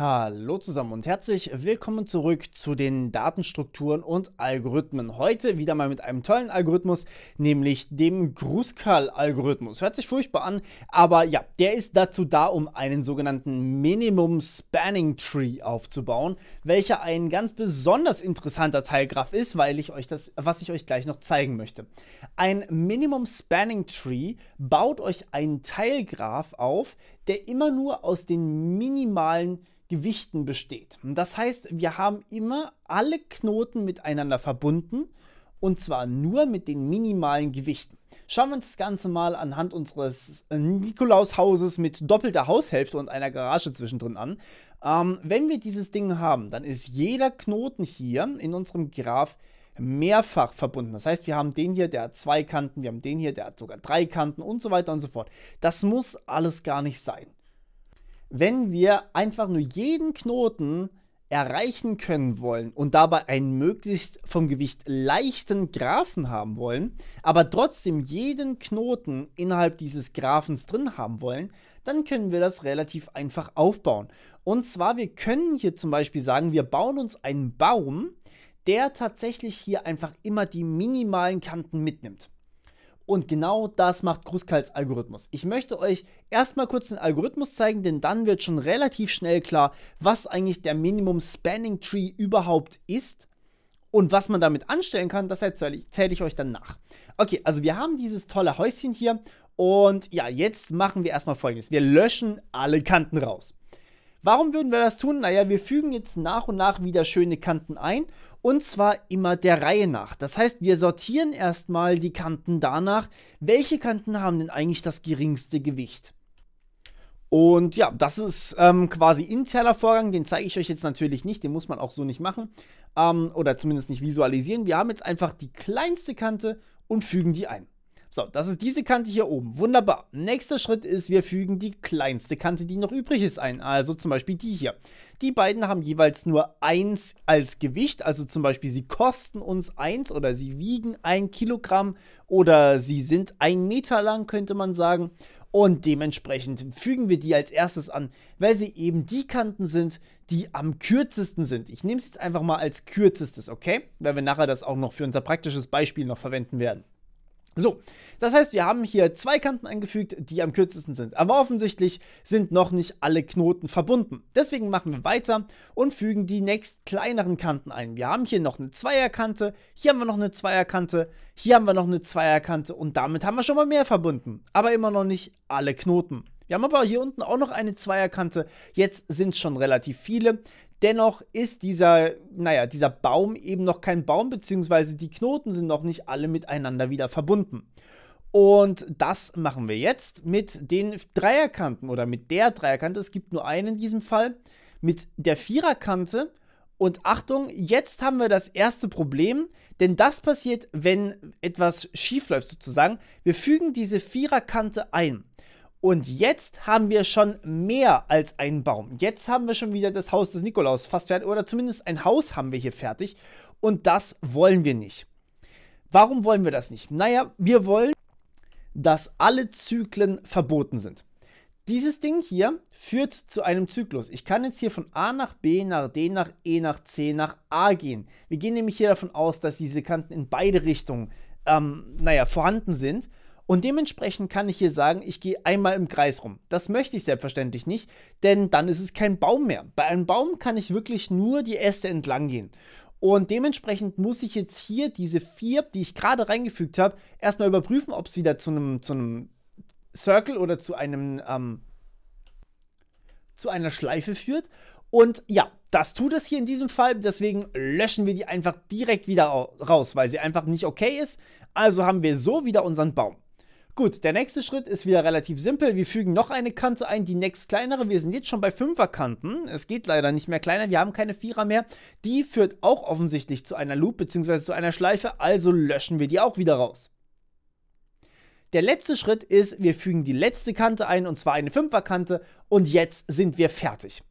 Hallo zusammen und herzlich willkommen zurück zu den Datenstrukturen und Algorithmen. Heute wieder mal mit einem tollen Algorithmus, nämlich dem Gruskal-Algorithmus. Hört sich furchtbar an, aber ja, der ist dazu da, um einen sogenannten Minimum Spanning Tree aufzubauen, welcher ein ganz besonders interessanter Teilgraph ist, weil ich euch das, was ich euch gleich noch zeigen möchte. Ein Minimum Spanning Tree baut euch einen Teilgraph auf, der immer nur aus den minimalen Gewichten besteht. Das heißt, wir haben immer alle Knoten miteinander verbunden und zwar nur mit den minimalen Gewichten. Schauen wir uns das Ganze mal anhand unseres äh, Nikolaushauses mit doppelter Haushälfte und einer Garage zwischendrin an. Ähm, wenn wir dieses Ding haben, dann ist jeder Knoten hier in unserem Graph mehrfach verbunden. Das heißt, wir haben den hier, der hat zwei Kanten, wir haben den hier, der hat sogar drei Kanten und so weiter und so fort. Das muss alles gar nicht sein. Wenn wir einfach nur jeden Knoten erreichen können wollen und dabei einen möglichst vom Gewicht leichten Graphen haben wollen, aber trotzdem jeden Knoten innerhalb dieses Graphens drin haben wollen, dann können wir das relativ einfach aufbauen. Und zwar, wir können hier zum Beispiel sagen, wir bauen uns einen Baum, der tatsächlich hier einfach immer die minimalen Kanten mitnimmt. Und genau das macht Kruskals Algorithmus. Ich möchte euch erstmal kurz den Algorithmus zeigen, denn dann wird schon relativ schnell klar, was eigentlich der Minimum Spanning Tree überhaupt ist und was man damit anstellen kann. Das erzähle ich euch dann nach. Okay, also wir haben dieses tolle Häuschen hier und ja, jetzt machen wir erstmal folgendes. Wir löschen alle Kanten raus. Warum würden wir das tun? Naja, wir fügen jetzt nach und nach wieder schöne Kanten ein und zwar immer der Reihe nach. Das heißt, wir sortieren erstmal die Kanten danach, welche Kanten haben denn eigentlich das geringste Gewicht. Und ja, das ist ähm, quasi interner Vorgang, den zeige ich euch jetzt natürlich nicht, den muss man auch so nicht machen ähm, oder zumindest nicht visualisieren. Wir haben jetzt einfach die kleinste Kante und fügen die ein. So, das ist diese Kante hier oben. Wunderbar. Nächster Schritt ist, wir fügen die kleinste Kante, die noch übrig ist, ein. Also zum Beispiel die hier. Die beiden haben jeweils nur 1 als Gewicht. Also zum Beispiel, sie kosten uns 1 oder sie wiegen 1 Kilogramm oder sie sind 1 Meter lang, könnte man sagen. Und dementsprechend fügen wir die als erstes an, weil sie eben die Kanten sind, die am kürzesten sind. Ich nehme es jetzt einfach mal als kürzestes, okay? Weil wir nachher das auch noch für unser praktisches Beispiel noch verwenden werden. So, das heißt, wir haben hier zwei Kanten eingefügt, die am kürzesten sind. Aber offensichtlich sind noch nicht alle Knoten verbunden. Deswegen machen wir weiter und fügen die nächst kleineren Kanten ein. Wir haben hier noch eine Zweierkante, hier haben wir noch eine Zweierkante, hier haben wir noch eine Zweierkante und damit haben wir schon mal mehr verbunden. Aber immer noch nicht alle Knoten. Wir haben aber hier unten auch noch eine Zweierkante. Jetzt sind es schon relativ viele. Dennoch ist dieser, naja, dieser Baum eben noch kein Baum, beziehungsweise die Knoten sind noch nicht alle miteinander wieder verbunden. Und das machen wir jetzt mit den Dreierkanten oder mit der Dreierkante. Es gibt nur einen in diesem Fall. Mit der Viererkante. Und Achtung, jetzt haben wir das erste Problem, denn das passiert, wenn etwas schief läuft sozusagen. Wir fügen diese Viererkante ein. Und jetzt haben wir schon mehr als einen Baum. Jetzt haben wir schon wieder das Haus des Nikolaus fast fertig oder zumindest ein Haus haben wir hier fertig und das wollen wir nicht. Warum wollen wir das nicht? Naja, wir wollen, dass alle Zyklen verboten sind. Dieses Ding hier führt zu einem Zyklus. Ich kann jetzt hier von A nach B, nach D, nach E, nach C, nach A gehen. Wir gehen nämlich hier davon aus, dass diese Kanten in beide Richtungen, ähm, naja, vorhanden sind. Und dementsprechend kann ich hier sagen, ich gehe einmal im Kreis rum. Das möchte ich selbstverständlich nicht, denn dann ist es kein Baum mehr. Bei einem Baum kann ich wirklich nur die Äste entlang gehen. Und dementsprechend muss ich jetzt hier diese vier, die ich gerade reingefügt habe, erstmal überprüfen, ob es wieder zu einem, zu Circle oder zu einem, ähm, zu einer Schleife führt. Und ja, das tut es hier in diesem Fall, deswegen löschen wir die einfach direkt wieder raus, weil sie einfach nicht okay ist. Also haben wir so wieder unseren Baum. Gut, der nächste Schritt ist wieder relativ simpel. Wir fügen noch eine Kante ein, die nächst kleinere. Wir sind jetzt schon bei 5er Kanten. Es geht leider nicht mehr kleiner. Wir haben keine 4er mehr. Die führt auch offensichtlich zu einer Loop bzw. zu einer Schleife. Also löschen wir die auch wieder raus. Der letzte Schritt ist, wir fügen die letzte Kante ein, und zwar eine 5er Kante. Und jetzt sind wir fertig.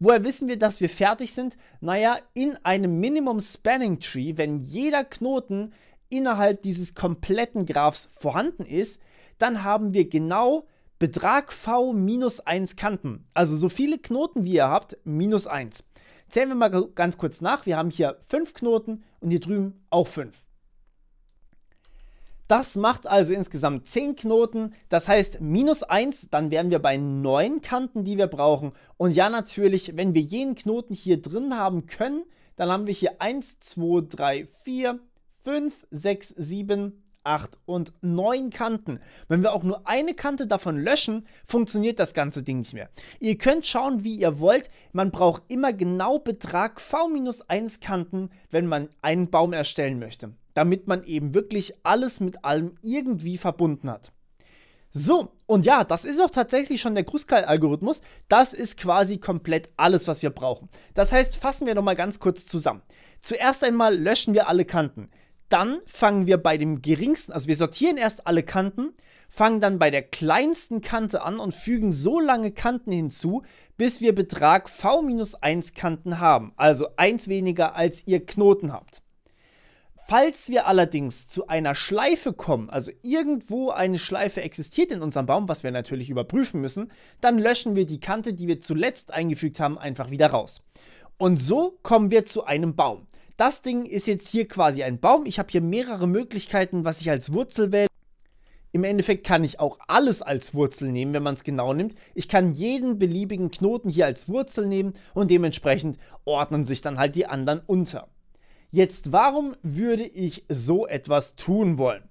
Woher wissen wir, dass wir fertig sind? Naja, in einem Minimum Spanning Tree, wenn jeder Knoten innerhalb dieses kompletten Graphs vorhanden ist, dann haben wir genau Betrag v minus 1 Kanten. Also so viele Knoten wie ihr habt, minus 1. Zählen wir mal ganz kurz nach. Wir haben hier 5 Knoten und hier drüben auch 5. Das macht also insgesamt 10 Knoten, das heißt minus 1, dann wären wir bei 9 Kanten, die wir brauchen. Und ja, natürlich, wenn wir jeden Knoten hier drin haben können, dann haben wir hier 1, 2, 3, 4, 5, 6, 7, 8 und 9 Kanten. Wenn wir auch nur eine Kante davon löschen, funktioniert das ganze Ding nicht mehr. Ihr könnt schauen, wie ihr wollt. Man braucht immer genau Betrag V-1 Kanten, wenn man einen Baum erstellen möchte. Damit man eben wirklich alles mit allem irgendwie verbunden hat. So, und ja, das ist auch tatsächlich schon der Kruskal-Algorithmus. Das ist quasi komplett alles, was wir brauchen. Das heißt, fassen wir nochmal ganz kurz zusammen. Zuerst einmal löschen wir alle Kanten dann fangen wir bei dem geringsten, also wir sortieren erst alle Kanten, fangen dann bei der kleinsten Kante an und fügen so lange Kanten hinzu, bis wir Betrag V-1 Kanten haben, also 1 weniger als ihr Knoten habt. Falls wir allerdings zu einer Schleife kommen, also irgendwo eine Schleife existiert in unserem Baum, was wir natürlich überprüfen müssen, dann löschen wir die Kante, die wir zuletzt eingefügt haben, einfach wieder raus. Und so kommen wir zu einem Baum. Das Ding ist jetzt hier quasi ein Baum. Ich habe hier mehrere Möglichkeiten, was ich als Wurzel wähle. Im Endeffekt kann ich auch alles als Wurzel nehmen, wenn man es genau nimmt. Ich kann jeden beliebigen Knoten hier als Wurzel nehmen und dementsprechend ordnen sich dann halt die anderen unter. Jetzt, warum würde ich so etwas tun wollen?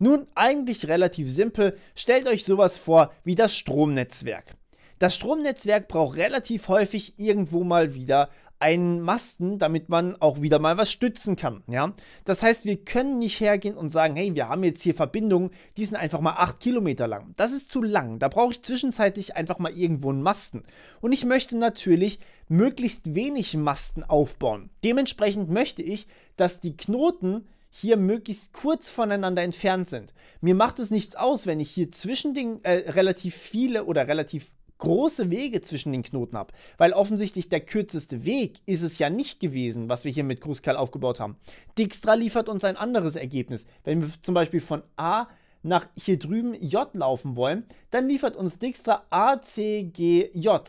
Nun, eigentlich relativ simpel. Stellt euch sowas vor wie das Stromnetzwerk. Das Stromnetzwerk braucht relativ häufig irgendwo mal wieder einen Masten, damit man auch wieder mal was stützen kann. Ja? Das heißt, wir können nicht hergehen und sagen, hey, wir haben jetzt hier Verbindungen, die sind einfach mal 8 Kilometer lang. Das ist zu lang. Da brauche ich zwischenzeitlich einfach mal irgendwo einen Masten. Und ich möchte natürlich möglichst wenig Masten aufbauen. Dementsprechend möchte ich, dass die Knoten hier möglichst kurz voneinander entfernt sind. Mir macht es nichts aus, wenn ich hier zwischen den äh, relativ viele oder relativ große Wege zwischen den Knoten ab, weil offensichtlich der kürzeste Weg ist es ja nicht gewesen, was wir hier mit Kruskal aufgebaut haben. Dijkstra liefert uns ein anderes Ergebnis. Wenn wir zum Beispiel von A nach hier drüben J laufen wollen, dann liefert uns Dijkstra A, C, G, J.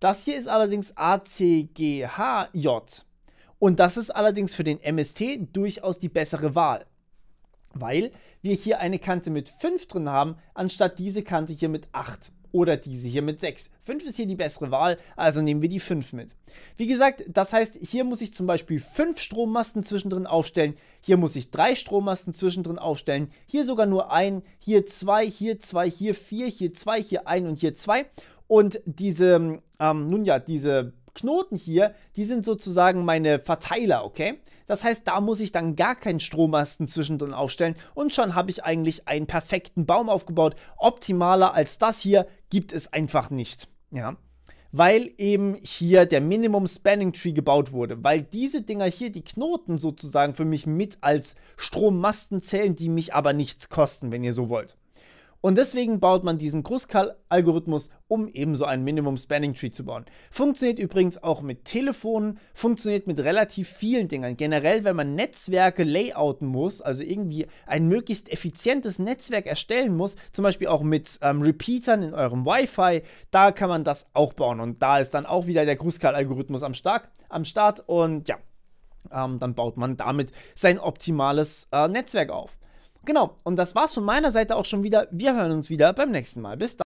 Das hier ist allerdings A, C, G, H, J. Und das ist allerdings für den MST durchaus die bessere Wahl weil wir hier eine Kante mit 5 drin haben, anstatt diese Kante hier mit 8 oder diese hier mit 6. 5 ist hier die bessere Wahl, also nehmen wir die 5 mit. Wie gesagt, das heißt, hier muss ich zum Beispiel 5 Strommasten zwischendrin aufstellen, hier muss ich 3 Strommasten zwischendrin aufstellen, hier sogar nur ein, hier 2, hier 2, hier 4, hier 2, hier 1 und hier 2. Und diese, ähm, nun ja, diese Knoten hier, die sind sozusagen meine Verteiler, okay? Das heißt, da muss ich dann gar keinen Strommasten zwischendrin aufstellen und schon habe ich eigentlich einen perfekten Baum aufgebaut. Optimaler als das hier gibt es einfach nicht, ja? weil eben hier der Minimum Spanning Tree gebaut wurde, weil diese Dinger hier, die Knoten sozusagen für mich mit als Strommasten zählen, die mich aber nichts kosten, wenn ihr so wollt. Und deswegen baut man diesen Kruskal-Algorithmus, um eben so ein Minimum Spanning Tree zu bauen. Funktioniert übrigens auch mit Telefonen, funktioniert mit relativ vielen Dingern. Generell, wenn man Netzwerke layouten muss, also irgendwie ein möglichst effizientes Netzwerk erstellen muss, zum Beispiel auch mit ähm, Repeatern in eurem Wi-Fi, da kann man das auch bauen. Und da ist dann auch wieder der Kruskal-Algorithmus am, am Start und ja. Ähm, dann baut man damit sein optimales äh, Netzwerk auf. Genau, und das war's von meiner Seite auch schon wieder. Wir hören uns wieder beim nächsten Mal. Bis dann.